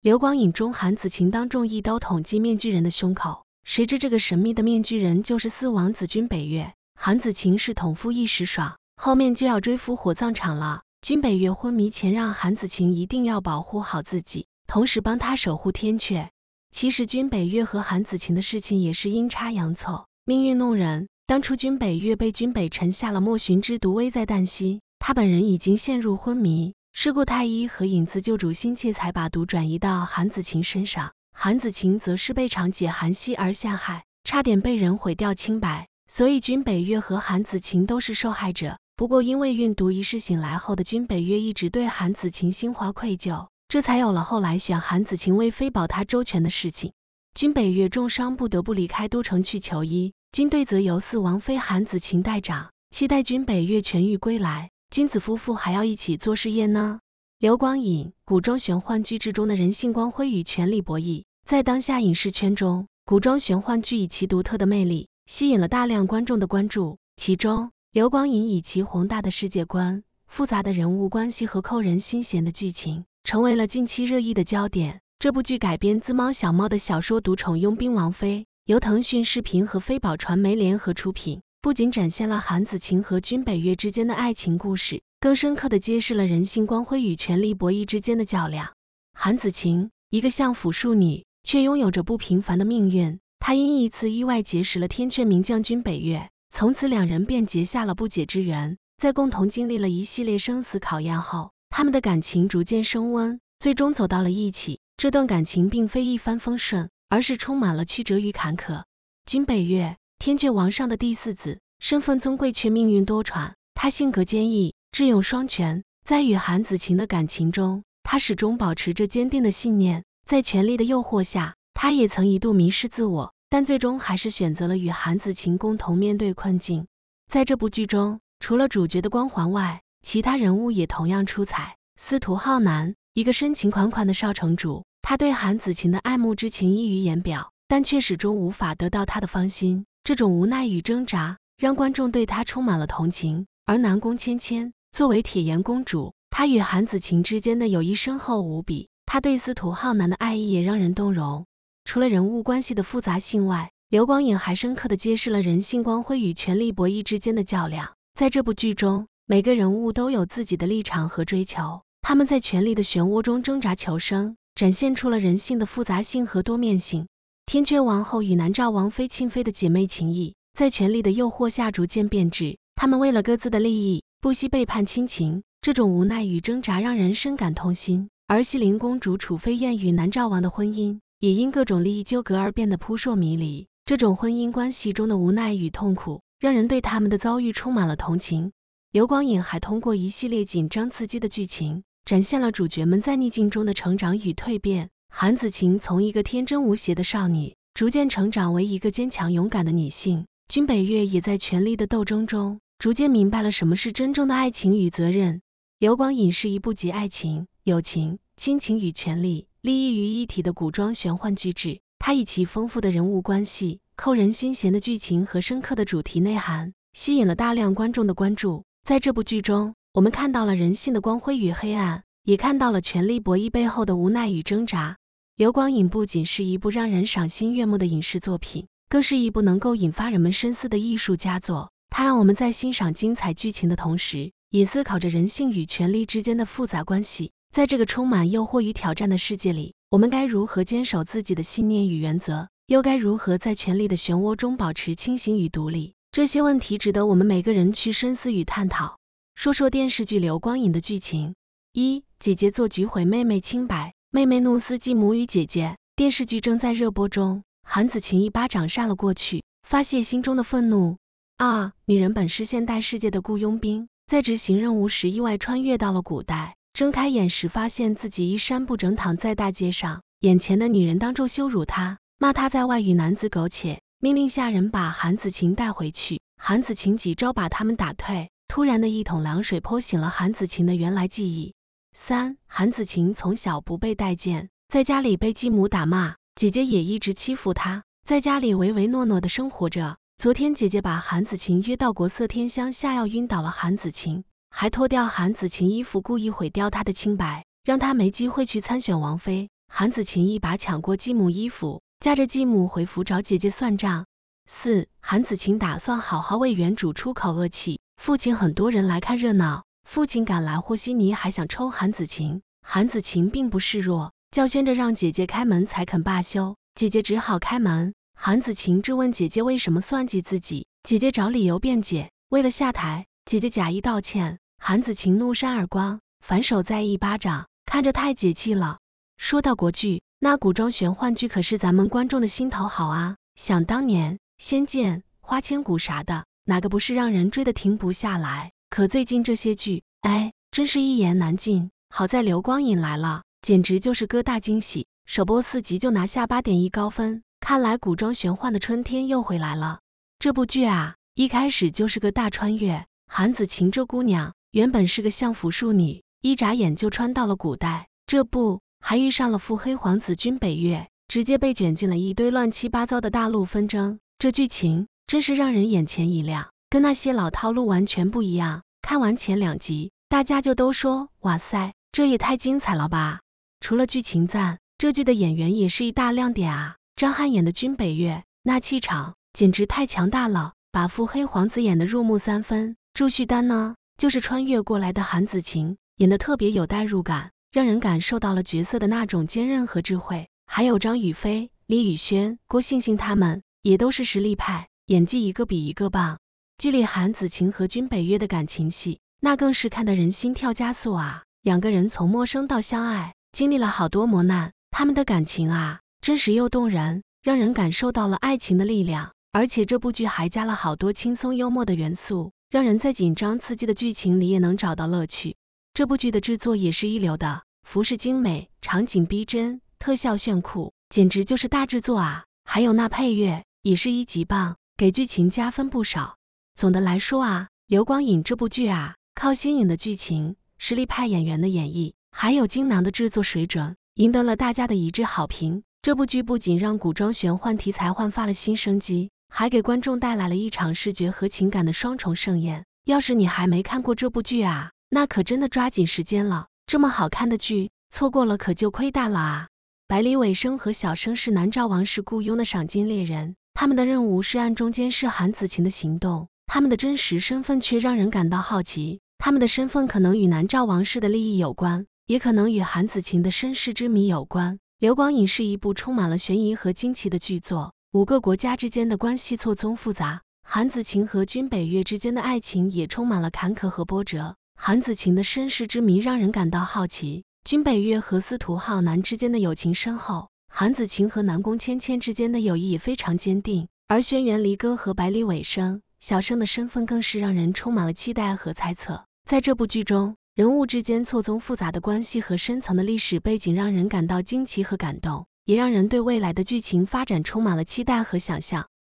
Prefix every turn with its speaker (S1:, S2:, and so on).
S1: 流光影中，韩子晴当众一刀捅进面具人的胸口，谁知这个神秘的面具人就是四王子君北岳。韩子晴是捅夫一时爽，后面就要追夫火葬场了。君北岳昏迷前让韩子晴一定要保护好自己，同时帮他守护天阙。其实君北岳和韩子晴的事情也是阴差阳错，命运弄人。当初君北岳被君北辰下了莫寻之毒，危在旦夕，他本人已经陷入昏迷。事故太医和影子救主心切，才把毒转移到韩子晴身上。韩子晴则是被长姐韩熙而陷害，差点被人毁掉清白。所以君北月和韩子晴都是受害者。不过因为运毒一事，醒来后的君北月一直对韩子晴心怀愧疚，这才有了后来选韩子晴为妃保她周全的事情。君北月重伤，不得不离开都城去求医。军队则由四王妃韩子晴代掌，期待君北月痊愈归来。君子夫妇还要一起做事业呢。刘光影古装玄幻剧之中的人性光辉与权力博弈，在当下影视圈中，古装玄幻剧以其独特的魅力，吸引了大量观众的关注。其中，刘光影以其宏大的世界观、复杂的人物关系和扣人心弦的剧情，成为了近期热议的焦点。这部剧改编自猫小猫的小说《独宠佣兵王妃》，由腾讯视频和飞宝传媒联合出品。不仅展现了韩子晴和君北月之间的爱情故事，更深刻地揭示了人性光辉与权力博弈之间的较量。韩子晴一个相府庶女，却拥有着不平凡的命运。她因一次意外结识了天阙名将军北月，从此两人便结下了不解之缘。在共同经历了一系列生死考验后，他们的感情逐渐升温，最终走到了一起。这段感情并非一帆风顺，而是充满了曲折与坎坷。君北月，天阙王上的第四子，身份尊贵却命运多舛。他性格坚毅，智勇双全。在与韩子晴的感情中，他始终保持着坚定的信念。在权力的诱惑下，他也曾一度迷失自我，但最终还是选择了与韩子晴共同面对困境。在这部剧中，除了主角的光环外，其他人物也同样出彩。司徒浩南，一个深情款款的少城主，他对韩子晴的爱慕之情溢于言表。但却始终无法得到她的芳心，这种无奈与挣扎让观众对她充满了同情。而南宫千千作为铁颜公主，她与韩子晴之间的友谊深厚无比，她对司徒浩南的爱意也让人动容。除了人物关系的复杂性外，刘光影还深刻地揭示了人性光辉与权力博弈之间的较量。在这部剧中，每个人物都有自己的立场和追求，他们在权力的漩涡中挣扎求生，展现出了人性的复杂性和多面性。天阙王后与南诏王妃、亲妃的姐妹情谊，在权力的诱惑下逐渐变质。她们为了各自的利益，不惜背叛亲情。这种无奈与挣扎让人深感痛心。而西陵公主楚飞燕与南诏王的婚姻，也因各种利益纠葛而变得扑朔迷离。这种婚姻关系中的无奈与痛苦，让人对他们的遭遇充满了同情。刘光影还通过一系列紧张刺激的剧情，展现了主角们在逆境中的成长与蜕变。韩子晴从一个天真无邪的少女，逐渐成长为一个坚强勇敢的女性。君北月也在权力的斗争中，逐渐明白了什么是真正的爱情与责任。《刘光影》是一部集爱情、友情、亲情与权力、利益于一体的古装玄幻剧。制它以其丰富的人物关系、扣人心弦的剧情和深刻的主题内涵，吸引了大量观众的关注。在这部剧中，我们看到了人性的光辉与黑暗。也看到了权力博弈背后的无奈与挣扎。《流光影》不仅是一部让人赏心悦目的影视作品，更是一部能够引发人们深思的艺术佳作。它让我们在欣赏精彩剧情的同时，也思考着人性与权力之间的复杂关系。在这个充满诱惑与挑战的世界里，我们该如何坚守自己的信念与原则？又该如何在权力的漩涡中保持清醒与独立？这些问题值得我们每个人去深思与探讨。说说电视剧《流光影》的剧情一。姐姐做局毁妹妹清白，妹妹怒撕继母与姐姐。电视剧正在热播中。韩子晴一巴掌扇了过去，发泄心中的愤怒。啊！女人本是现代世界的雇佣兵，在执行任务时意外穿越到了古代。睁开眼时，发现自己衣衫不整，躺在大街上。眼前的女人当众羞辱她，骂她在外与男子苟且，命令下人把韩子晴带回去。韩子晴几招把他们打退。突然的一桶凉水泼醒了韩子晴的原来记忆。三韩子晴从小不被待见，在家里被继母打骂，姐姐也一直欺负她，在家里唯唯诺诺的生活着。昨天姐姐把韩子晴约到国色天香，下药晕倒了韩子晴，还脱掉韩子晴衣服，故意毁掉她的清白，让她没机会去参选王妃。韩子晴一把抢过继母衣服，架着继母回府找姐姐算账。四韩子晴打算好好为原主出口恶气。父亲，很多人来看热闹。父亲赶来和稀泥，还想抽韩子晴。韩子晴并不示弱，叫喧着让姐姐开门才肯罢休。姐姐只好开门。韩子晴质问姐姐为什么算计自己，姐姐找理由辩解。为了下台，姐姐假意道歉。韩子晴怒扇耳光，反手再一巴掌，看着太解气了。说到国剧，那古装玄幻剧可是咱们观众的心头好啊。想当年，《仙剑》《花千骨》啥的，哪个不是让人追得停不下来？可最近这些剧，哎，真是一言难尽。好在流光引来了，简直就是个大惊喜。首播四集就拿下八点一高分，看来古装玄幻的春天又回来了。这部剧啊，一开始就是个大穿越。韩子晴这姑娘原本是个相府庶女，一眨眼就穿到了古代，这不还遇上了腹黑皇子君北月，直接被卷进了一堆乱七八糟的大陆纷争。这剧情真是让人眼前一亮。跟那些老套路完全不一样。看完前两集，大家就都说：“哇塞，这也太精彩了吧！”除了剧情赞，这剧的演员也是一大亮点啊。张翰演的君北月，那气场简直太强大了，把腹黑皇子演得入木三分。祝绪丹呢，就是穿越过来的韩子晴，演得特别有代入感，让人感受到了角色的那种坚韧和智慧。还有张雨霏、李宇轩、郭信信，他们也都是实力派，演技一个比一个棒。剧里韩子晴和君北月的感情戏，那更是看得人心跳加速啊！两个人从陌生到相爱，经历了好多磨难，他们的感情啊，真实又动人，让人感受到了爱情的力量。而且这部剧还加了好多轻松幽默的元素，让人在紧张刺激的剧情里也能找到乐趣。这部剧的制作也是一流的，服饰精美，场景逼真，特效炫酷，简直就是大制作啊！还有那配乐也是一级棒，给剧情加分不少。总的来说啊，《流光影》这部剧啊，靠新颖的剧情、实力派演员的演绎，还有精良的制作水准，赢得了大家的一致好评。这部剧不仅让古装玄幻题材焕发了新生机，还给观众带来了一场视觉和情感的双重盛宴。要是你还没看过这部剧啊，那可真的抓紧时间了，这么好看的剧，错过了可就亏大了啊！百里尾生和小生是南诏王室雇佣的赏金猎人，他们的任务是暗中监视韩子晴的行动。他们的真实身份却让人感到好奇，他们的身份可能与南诏王室的利益有关，也可能与韩子晴的身世之谜有关。《刘光影》是一部充满了悬疑和惊奇的剧作，五个国家之间的关系错综复杂，韩子晴和君北月之间的爱情也充满了坎坷和波折。韩子晴的身世之谜让人感到好奇，君北月和司徒浩南之间的友情深厚，韩子晴和南宫芊芊之间的友谊也非常坚定，而轩辕离歌和百里尾声。小生的身份更是让人充满了期待和猜测。在这部剧中，人物之间错综复杂的关系和深层的历史背景让人感到惊奇和感动，也让人对未来的剧情发展充满了期待和想象。